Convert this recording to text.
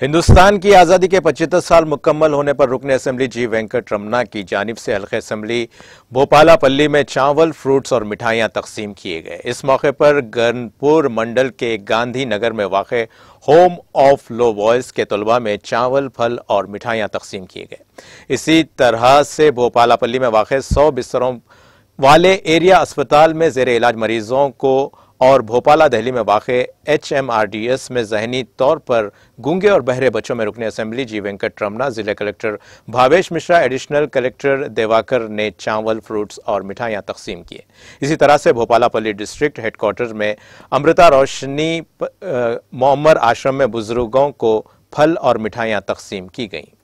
हिंदुस्तान की आज़ादी के 75 साल मुकम्मल होने पर रुकने असेंबली जी वेंकट रमना की जानब से हल्के असेंबली भोपालापल्ली में चावल फ्रूट्स और मिठाइयां तकसीम किए गए इस मौके पर गनपुर मंडल के गांधी नगर में वाक़ होम ऑफ लो बॉयज़ के तलबा में चावल फल और मिठाइयां तकसीम किए गए इसी तरह से भोपालापल्ली में वाक़ सौ बिस्तरों वाले एरिया अस्पताल में जेर इलाज मरीजों को और भोपाला दहली में वाक़ H M R D S में जहनी तौर पर गूंगे और बहरे बच्चों में रुकने असम्बली जी वेंकट रमना जिला collector Bhavesh Mishra additional collector Devakar ने चावल फ्रूट्स और मिठाइयाँ तकसीम किए इसी तरह से भोपालापल्ली डिस्ट्रिक्ट हेडकोार्टर में अमृता रोशनी मोहम्मर आश्रम में बुजुर्गों को फल और मिठाइयाँ तकसीम की गईं